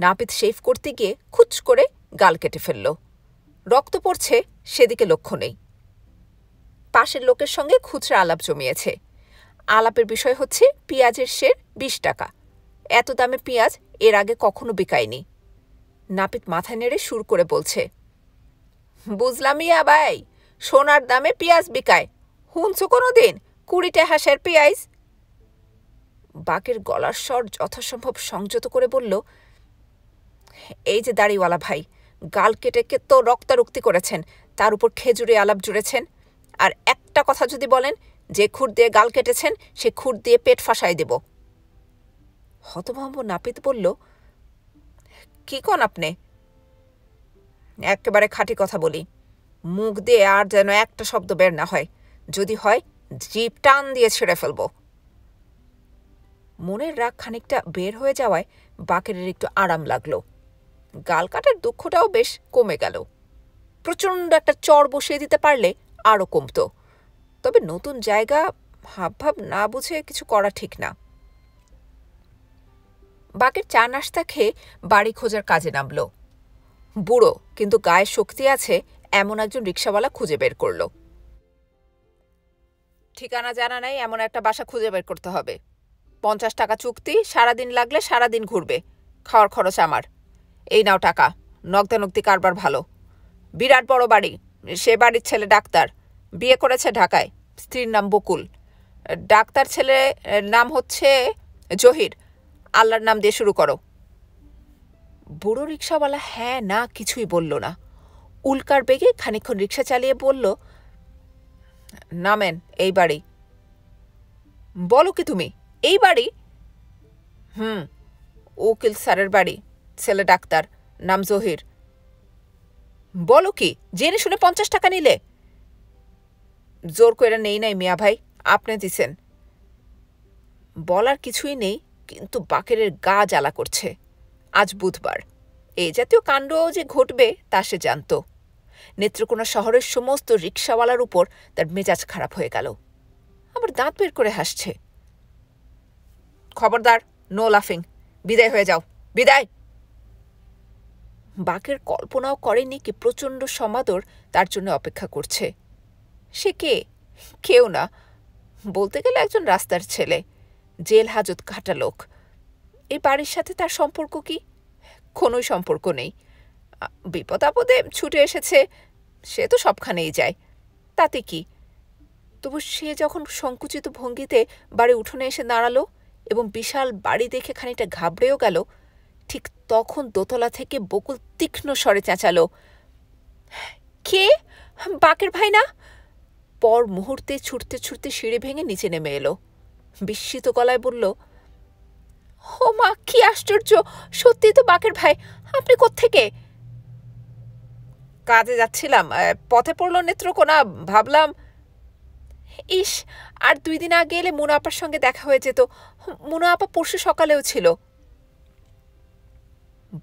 নাপিত শেভ করতে গিয়ে খুচ করে গাল কেটে ফেলল রক্ত পড়ছে সেদিকে লক্ষ্য নেই পাশের লোকের সঙ্গে খুচরা আলাপ জমিয়েছে আলাপের বিষয় হচ্ছে পেঁয়াজের শের বিশ টাকা এত দামে পেঁয়াজ এর আগে কখনো বিকায়নি নাপিত মাথা নেড়ে সুর করে বলছে বুঝলাম ইয়া ভাই সোনার দামে পেঁয়াজ বিকায় হুনছো কোনো দিন কুড়িটা হাঁসের পেঁয়াজ বাকের গলার স্বর যথাসম্ভব সংযত করে বলল এই যে দাড়িওয়ালা ভাই গাল কেটে কে তো রক্তারক্তি করেছেন তার উপর খেজুরে আলাপ জুড়েছেন আর একটা কথা যদি বলেন যে খুর দিয়ে গাল কেটেছেন সে খুর দিয়ে পেট ফাঁসাই দেব হতভম্ব নাপিত বলল কি কন আপনি একেবারে খাঁটি কথা বলি মুখ দিয়ে আর যেন একটা শব্দ বের না হয় যদি হয় জিপ টান দিয়ে ছেড়ে ফেলব মনের রাগ খানিকটা বের হয়ে যাওয়ায় বাকেরের একটু আরাম লাগলো গাল কাটার দুঃখটাও বেশ কমে গেল প্রচণ্ড একটা চর বসিয়ে দিতে পারলে আরও কমত তবে নতুন জায়গা হাবভাব না বুঝে কিছু করা ঠিক না বাকের চা নাস্তা খেয়ে বাড়ি খোঁজার কাজে নামল বুড়ো কিন্তু গায়ে শক্তি আছে এমন একজন রিক্সাওয়ালা খুঁজে বের করল ঠিকানা জানা নাই এমন একটা বাসা খুঁজে বের করতে হবে পঞ্চাশ টাকা চুক্তি সারাদিন লাগলে সারাদিন ঘুরবে খাওয়ার খরচ আমার এই নাও টাকা নগদানগদি কারবার ভালো বিরাট বড় বাড়ি সে বাড়ির ছেলে ডাক্তার বিয়ে করেছে ঢাকায় স্ত্রীর নাম বকুল ডাক্তার ছেলে নাম হচ্ছে জহির আল্লাহর নাম দিয়ে শুরু করো বুড়ো রিক্সাওয়ালা হ্যাঁ না কিছুই বলল না উল্কার বেগে খানিক্ষণ রিক্সা চালিয়ে বলল নামেন এই বাড়ি বলো কি তুমি এই বাড়ি হুম উকিল স্যারের বাড়ি ছেলে ডাক্তার নাম জহির বলো কি জেনে শুনে পঞ্চাশ টাকা নিলে জোর করে নেই নাই মিয়া ভাই আপনি দিছেন বলার কিছুই নেই কিন্তু বাকেরের গা জ্বালা করছে আজ বুধবার এই জাতীয় কাণ্ড যে ঘটবে তা সে জানত নেত্রকোনা শহরের সমস্ত রিক্সাওয়ালার উপর তার মেজাজ খারাপ হয়ে গেল আবার দাঁত বের করে হাসছে খবরদার নো লাফিং বিদায় হয়ে যাও বিদায় বাকের কল্পনাও করেনি কি প্রচণ্ড সমাদর তার জন্য অপেক্ষা করছে সে কে কেউ না বলতে গেলে একজন রাস্তার ছেলে জেল হাজত কাটা লোক এই বাড়ির সাথে তার সম্পর্ক কি কোনো সম্পর্ক নেই বিপদ আপদে ছুটে এসেছে সে তো সবখানেই যায় তাতে কি তবু সে যখন সংকুচিত ভঙ্গিতে বাড়ি উঠোনে এসে দাঁড়ালো এবং বিশাল বাড়ি দেখে খানিকটা ঘাবড়েও গেল ঠিক তখন দোতলা থেকে বকুল তীক্ষ্ণ স্বরে চেঁচালো কে বাকের ভাই না পর মুহূর্তে ছুটতে ছুটতে সিঁড়ি ভেঙে নিচে নেমে এলো বিস্মিত গলায় বলল ও মা কি আশ্চর্য সত্যি তো বাকের ভাই আপনি কোত্থেকে কাজে যাচ্ছিলাম পথে পড়ল নেত্রকোনা ভাবলাম ইস আর দুই দিন আগে এলে মুনা আপার সঙ্গে দেখা হয়ে যেত মুনা আপা পরশু সকালেও ছিল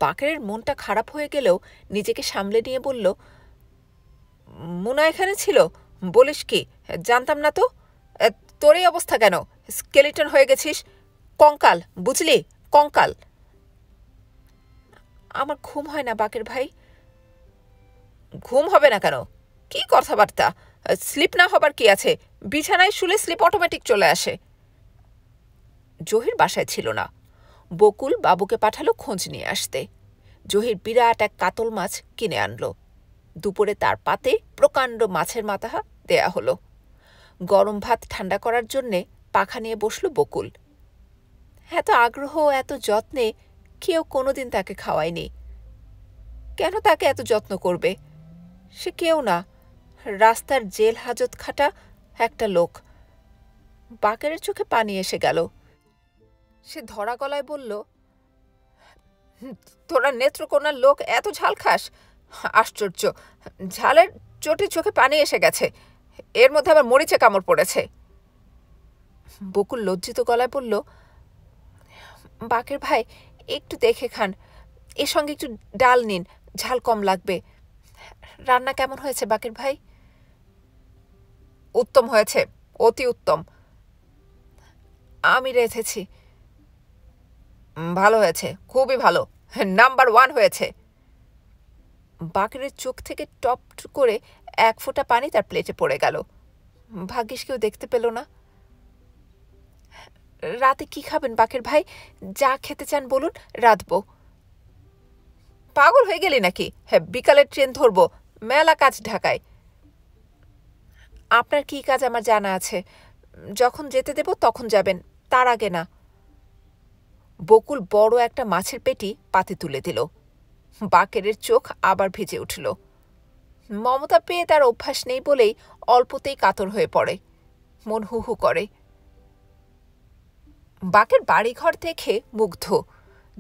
বাকেরের মনটা খারাপ হয়ে গেলেও নিজেকে সামলে নিয়ে বলল মুনা এখানে ছিল বলিস কি জানতাম না তো তোর এই অবস্থা কেন স্কেলিটন হয়ে গেছিস কঙ্কাল বুঝলি কঙ্কাল আমার ঘুম হয় না বাকের ভাই ঘুম হবে না কেন কি কথাবার্তা স্লিপ না হবার কি আছে বিছানায় শুলে স্লিপ অটোমেটিক চলে আসে জহির বাসায় ছিল না বকুল বাবুকে পাঠালো খোঁজ নিয়ে আসতে জহির বিরাট এক কাতল মাছ কিনে আনল দুপুরে তার পাতে প্রকাণ্ড মাছের মাথা দেয়া হলো গরম ভাত ঠান্ডা করার জন্যে পাখা নিয়ে বসল বকুল এত আগ্রহ এত যত্নে কেউ কোনোদিন তাকে খাওয়ায়নি কেন তাকে এত যত্ন করবে সে কেউ না রাস্তার জেল হাজত খাটা একটা লোক বাকের চোখে পানি এসে গেল সে ধরা গলায় বলল তোরা নেত্রকোনার লোক এত ঝাল খাস আশ্চর্য ঝালের চোটে চোখে পানি এসে গেছে এর মধ্যে আবার মরিচে কামড় পড়েছে বকুল লজ্জিত গলায় বলল বাকের ভাই একটু দেখে খান এর সঙ্গে একটু ডাল নিন ঝাল কম লাগবে রান্না কেমন হয়েছে বাকের ভাই উত্তম হয়েছে অতি উত্তম আমি রেঁধেছি ভালো হয়েছে খুবই ভালো নাম্বার ওয়ান হয়েছে বাকরের চোখ থেকে টপ করে এক ফোঁটা পানি তার প্লেটে পড়ে গেল ভাগ্যিস কেউ দেখতে পেল না রাতে কি খাবেন বাকের ভাই যা খেতে চান বলুন রাঁধবো পাগল হয়ে গেলি নাকি হ্যাঁ বিকালের ট্রেন ধরবো মেলা কাজ ঢাকায় আপনার কি কাজ আমার জানা আছে যখন যেতে দেব তখন যাবেন তার আগে না বকুল বড় একটা মাছের পেটি পাতে তুলে দিল বাকেরের চোখ আবার ভেজে উঠল মমতা পেয়ে তার অভ্যাস নেই বলেই অল্পতেই কাতর হয়ে পড়ে মন হু করে বাকের বাড়িঘর দেখে মুগ্ধ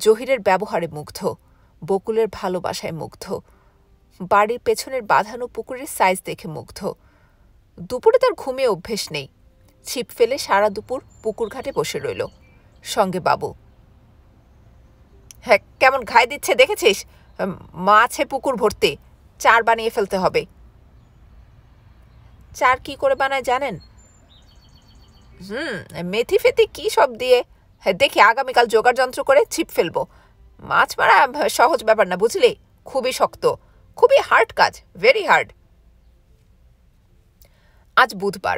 জহিরের ব্যবহারে মুগ্ধ বকুলের ভালোবাসায় মুগ্ধ বাড়ির পেছনের বাঁধানো পুকুরের সাইজ দেখে মুগ্ধ দুপুরে তার ঘুমে অভ্যেস নেই ছিপ ফেলে সারা দুপুর পুকুর ঘাটে বসে রইল সঙ্গে বাবু হ্যাঁ কেমন ঘায় দিচ্ছে দেখেছিস মাছে পুকুর ভর্তি চার বানিয়ে ফেলতে হবে চার কি করে বানায় জানেন হুম মেথি ফেথি কী সব দিয়ে হ্যাঁ দেখি আগামীকাল জোগাড় যন্ত্র করে ছিপ ফেলবো মাছ মারা সহজ ব্যাপার না বুঝলি খুবই শক্ত খুবই হার্ড কাজ ভেরি হার্ড আজ বুধবার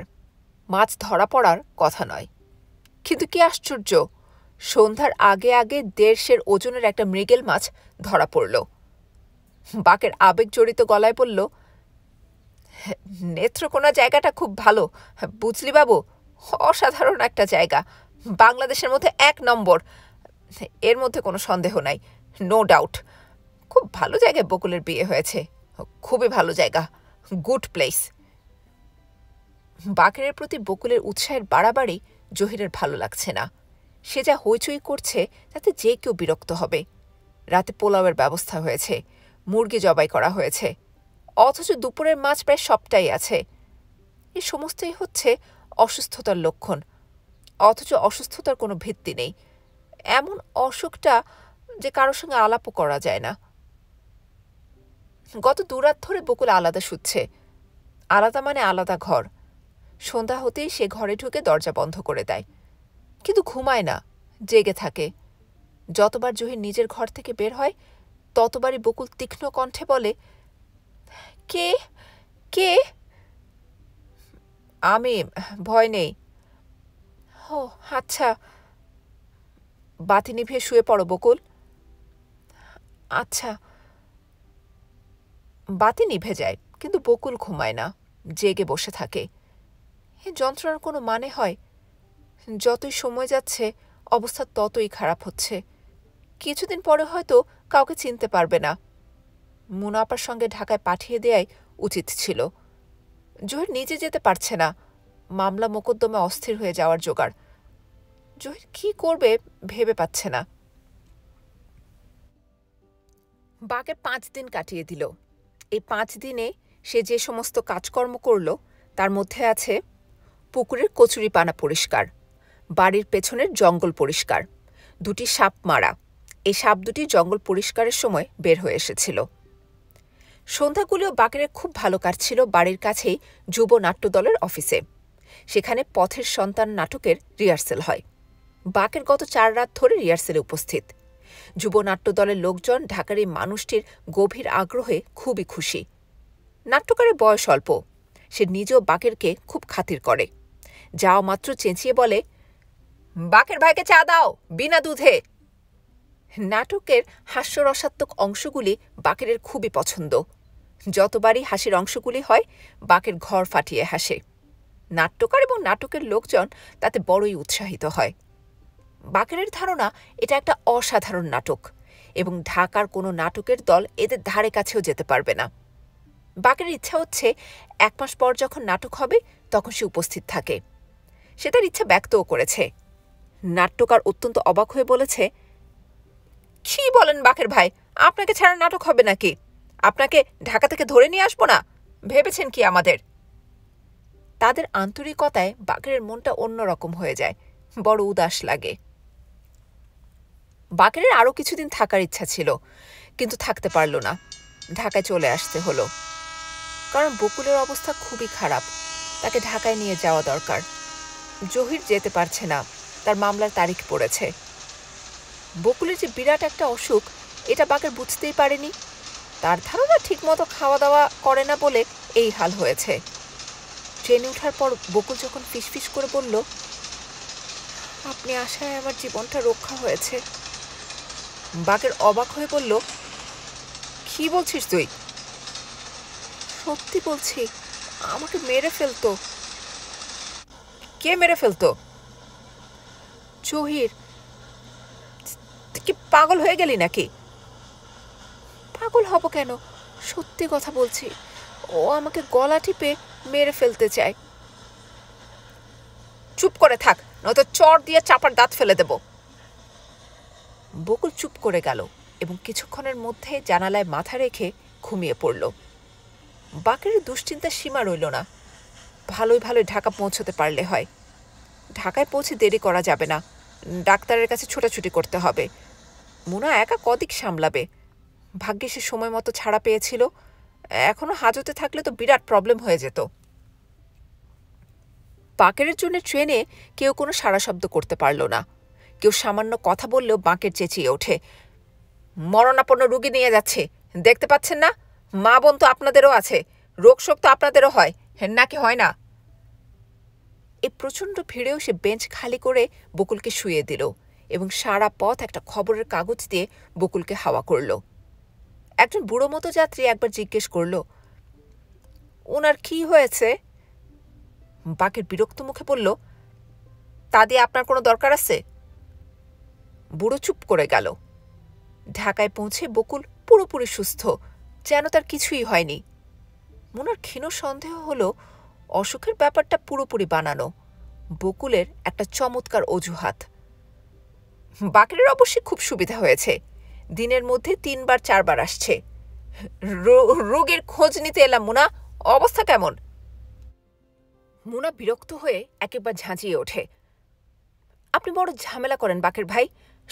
মাছ ধরা পড়ার কথা নয় কিন্তু কি আশ্চর্য সন্ধ্যার আগে আগে দেড়শের ওজনের একটা মৃগেল মাছ ধরা পড়ল বাকের আবেগ জড়িত গলায় পড়ল হ্যাঁ, নেত্রকোনা জায়গাটা খুব ভালো হ্যাঁ, বুঝলি বাবু অসাধারণ একটা জায়গা বাংলাদেশের মধ্যে এক নম্বর এর মধ্যে কোনো সন্দেহ নাই নো ডাউট খুব ভালো জায়গায় বকুলের বিয়ে হয়েছে খুবই ভালো জায়গা গুড প্লেস বাকেরের প্রতি বকুলের উৎসাহের বাড়াবাড়ি জহিরের ভালো লাগছে না সে যা হইচই করছে তাতে যে কেউ বিরক্ত হবে রাতে পোলাওয়ের ব্যবস্থা হয়েছে মুরগি জবাই করা হয়েছে অথচ দুপুরের মাছ প্রায় সবটাই আছে এ সমস্তই হচ্ছে অসুস্থতার লক্ষণ অথচ অসুস্থতার কোনো ভিত্তি নেই এমন অসুখটা যে কারোর সঙ্গে আলাপও করা যায় না গত দুরাত ধরে বকুল আলাদা শুচ্ছে আলাদা মানে আলাদা ঘর সন্ধ্যা হতেই সে ঘরে ঢুকে দরজা বন্ধ করে দেয় কিন্তু ঘুমায় না জেগে থাকে যতবার জহির নিজের ঘর থেকে বের হয় ততবারই বকুল তীক্ষ্ণ কণ্ঠে বলে কে কে আমি ভয় নেই ও আচ্ছা বাতি নিভিয়ে শুয়ে পড়ো বকুল আচ্ছা বাতি নিভে যায় কিন্তু বকুল ঘুমায় না জেগে বসে থাকে এ যন্ত্রণার কোনো মানে হয় যতই সময় যাচ্ছে অবস্থা ততই খারাপ হচ্ছে কিছুদিন পরে হয়তো কাউকে চিনতে পারবে না মুনাপার সঙ্গে ঢাকায় পাঠিয়ে দেয়াই উচিত ছিল জহির নিজে যেতে পারছে না মামলা মোকদ্দমে অস্থির হয়ে যাওয়ার জোগাড় জহির কি করবে ভেবে পাচ্ছে না বাকে পাঁচ দিন কাটিয়ে দিল এই পাঁচ দিনে সে যে সমস্ত কাজকর্ম করল তার মধ্যে আছে পুকুরের কচুরি পানা পরিষ্কার বাড়ির পেছনের জঙ্গল পরিষ্কার দুটি সাপ মারা এই সাপ দুটি জঙ্গল পরিষ্কারের সময় বের হয়ে এসেছিল সন্ধ্যাগুলিও বাকেরের খুব ভালো কাটছিল বাড়ির কাছেই যুব নাট্যদলের অফিসে সেখানে পথের সন্তান নাটকের রিহার্সেল হয় বাকের গত চার রাত ধরে রিহার্সেলে উপস্থিত যুব নাট্যদলের দলের লোকজন ঢাকার এই মানুষটির গভীর আগ্রহে খুবই খুশি নাট্যকারের বয়স অল্প সে নিজেও বাকেরকে খুব খাতির করে যাও মাত্র চেঁচিয়ে বলে বাকের ভাইকে চা দাও বিনা দুধে নাটকের হাস্যরসাত্মক অংশগুলি বাকেরের খুবই পছন্দ যতবারই হাসির অংশগুলি হয় বাকের ঘর ফাটিয়ে হাসে নাট্যকার এবং নাটকের লোকজন তাতে বড়ই উৎসাহিত হয় বাকেরের ধারণা এটা একটা অসাধারণ নাটক এবং ঢাকার কোনো নাটকের দল এদের ধারে কাছেও যেতে পারবে না বাকের ইচ্ছা হচ্ছে এক মাস পর যখন নাটক হবে তখন সে উপস্থিত থাকে সে তার ইচ্ছা ব্যক্তও করেছে নাট্যকার অত্যন্ত অবাক হয়ে বলেছে কি বলেন বাকের ভাই আপনাকে ছাড়া নাটক হবে নাকি আপনাকে ঢাকা থেকে ধরে নিয়ে আসবো না ভেবেছেন কি আমাদের তাদের আন্তরিকতায় বাকেরের মনটা অন্যরকম হয়ে যায় বড় উদাস লাগে বাকেরের আরও কিছুদিন থাকার ইচ্ছা ছিল কিন্তু থাকতে পারল না ঢাকায় চলে আসতে হলো কারণ বকুলের অবস্থা খুবই খারাপ তাকে ঢাকায় নিয়ে যাওয়া দরকার জহির যেতে পারছে না তার মামলার তারিখ পড়েছে বকুলের যে বিরাট একটা অসুখ এটা বাঘের বুঝতেই পারেনি তার ধারণা ঠিকমতো খাওয়া দাওয়া করে না বলে এই হাল হয়েছে ট্রেনে ওঠার পর বকুল যখন ফিসফিস করে বলল আপনি আশায় আমার জীবনটা রক্ষা হয়েছে বাঘের অবাক হয়ে বলল কি বলছিস তুই সত্যি বলছি আমাকে মেরে ফেলতো কে মেরে ফেলতো জহির কি পাগল হয়ে গেলি নাকি পাগল হব কেন সত্যি কথা বলছি ও আমাকে গলা টিপে মেরে ফেলতে চায় চুপ করে থাক নয়তো চর দিয়ে চাপার দাঁত ফেলে দেব বকুল চুপ করে গেল এবং কিছুক্ষণের মধ্যে জানালায় মাথা রেখে ঘুমিয়ে পড়ল বাকের দুশ্চিন্তার সীমা রইল না ভালোই ভালোই ঢাকা পৌঁছতে পারলে হয় ঢাকায় পৌঁছে দেরি করা যাবে না ডাক্তারের কাছে ছোটাছুটি করতে হবে মোনা একা কদিক সামলাবে ভাগ্যে সে সময় মতো ছাড়া পেয়েছিল এখনও হাজতে থাকলে তো বিরাট প্রবলেম হয়ে যেত বাঁকেরের জন্য ট্রেনে কেউ কোনো সারা শব্দ করতে পারল না কেউ সামান্য কথা বললেও বাঁকের চেঁচিয়ে ওঠে মরণাপন্ন রুগী নিয়ে যাচ্ছে দেখতে পাচ্ছেন না মা বোন তো আপনাদেরও আছে রোগশোক তো আপনাদেরও হয় নাকি হয় না এ প্রচণ্ড ভিড়েও সে বেঞ্চ খালি করে বকুলকে শুয়ে দিল এবং সারা পথ একটা খবরের কাগজ দিয়ে বকুলকে হাওয়া করল একজন বুড়ো মতো যাত্রী একবার জিজ্ঞেস করল ওনার কি হয়েছে বাকের বিরক্ত মুখে বলল তা দিয়ে আপনার কোনো দরকার আছে বুড়ো চুপ করে গেল ঢাকায় পৌঁছে বকুল পুরোপুরি সুস্থ যেন তার কিছুই হয়নি মনার ক্ষীণ সন্দেহ হলো অসুখের ব্যাপারটা পুরোপুরি বানানো বকুলের একটা চমৎকার অজুহাত বাকরের অবশ্যই খুব সুবিধা হয়েছে দিনের মধ্যে তিনবার চারবার আসছে রোগের খোঁজ নিতে এলাম মোনা অবস্থা কেমন মোনা বিরক্ত হয়ে একেবার ঝাঁঝিয়ে ওঠে আপনি বড় ঝামেলা করেন বাকের ভাই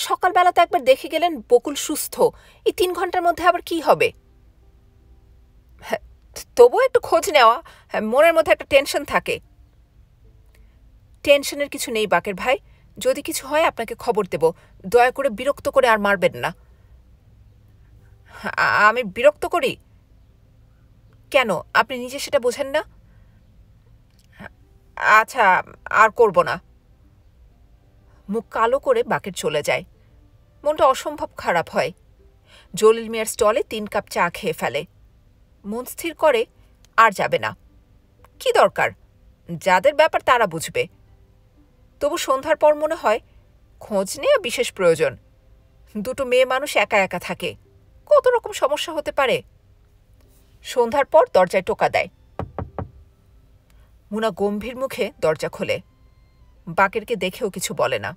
সকালবেলা তো একবার দেখে গেলেন বকুল সুস্থ এই তিন ঘন্টার মধ্যে আবার কি হবে হ্যাঁ, তবুও একটু খোঁজ নেওয়া হ্যাঁ, মনের মধ্যে একটা টেনশন থাকে টেনশনের কিছু নেই বাকের ভাই যদি কিছু হয় আপনাকে খবর দেব দয়া করে বিরক্ত করে আর মারবেন না আমি বিরক্ত করি কেন আপনি নিজে সেটা বোঝেন না আচ্ছা আর করব না মুখ কালো করে বাকেট চলে যায় মনটা অসম্ভব খারাপ হয় জলিল মিয়ার স্টলে তিন কাপ চা খেয়ে ফেলে মন স্থির করে আর যাবে না কি দরকার যাদের ব্যাপার তারা বুঝবে তবু সন্ধ্যার পর মনে হয় খোঁজ নেওয়া বিশেষ প্রয়োজন দুটো মেয়ে মানুষ একা একা থাকে কত রকম সমস্যা হতে পারে সন্ধ্যার পর দরজায় টোকা দেয় মুনা গম্ভীর মুখে দরজা খোলে বাকেরকে দেখেও কিছু বলে না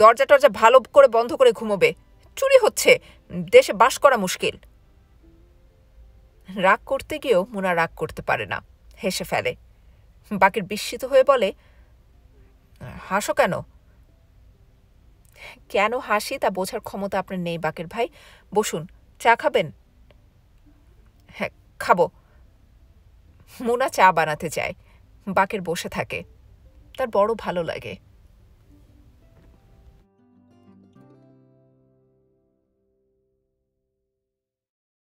দরজা টরজা ভালো করে বন্ধ করে ঘুমোবে চুরি হচ্ছে দেশে বাস করা মুশকিল রাগ করতে গিয়েও মুনা রাগ করতে পারে না হেসে ফেলে বাকের বিস্মিত হয়ে বলে হাসো কেন কেন হাসি তা বোঝার ক্ষমতা আপনার নেই বাকের ভাই বসুন চা খাবেন হ্যাঁ খাবো মোনা চা বানাতে চায় বাকের বসে থাকে তার বড় ভালো লাগে